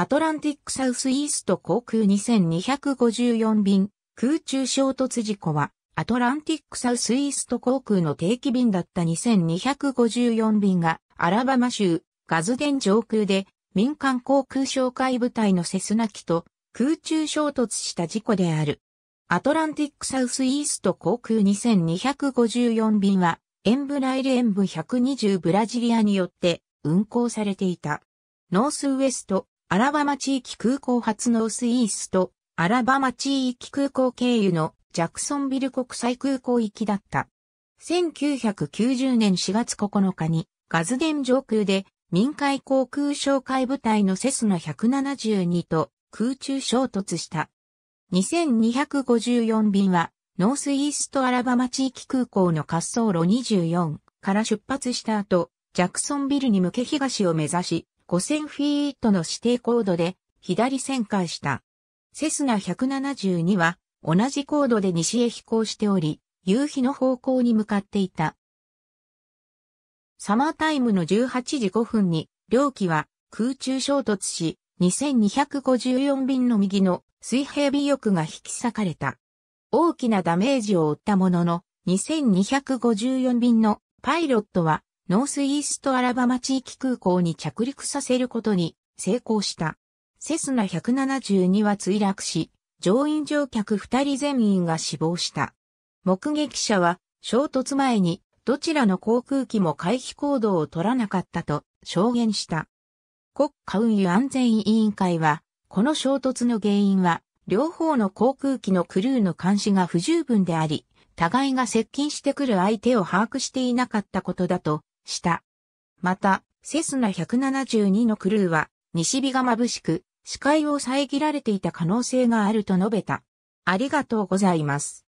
アトランティックサウスイースト航空2254便、空中衝突事故は、アトランティックサウスイースト航空の定期便だった2254便が、アラバマ州、ガズデン上空で、民間航空紹介部隊のセスナ機と空中衝突した事故である。アトランティックサウスイースト航空2254便は、エンブライルエンブ120ブラジリアによって運航されていた。ノースウエストアラバマ地域空港発ノースイースト、アラバマ地域空港経由のジャクソンビル国際空港行きだった。1990年4月9日にガズデン上空で民海航空哨戒部隊のセスナ172と空中衝突した。2254便はノースイーストアラバマ地域空港の滑走路24から出発した後、ジャクソンビルに向け東を目指し、5000フィートの指定高度で左旋回した。セスナ172は同じ高度で西へ飛行しており、夕日の方向に向かっていた。サマータイムの18時5分に、両機は空中衝突し、2254便の右の水平尾翼が引き裂かれた。大きなダメージを負ったものの、2254便のパイロットはノースイーストアラバマ地域空港に着陸させることに成功した。セスナ172は墜落し、乗員乗客2人全員が死亡した。目撃者は衝突前にどちらの航空機も回避行動を取らなかったと証言した。国家運輸安全委員会は、この衝突の原因は、両方の航空機のクルーの監視が不十分であり、互いが接近してくる相手を把握していなかったことだとした。また、セスナ172のクルーは、西日が眩しく、視界を遮られていた可能性があると述べた。ありがとうございます。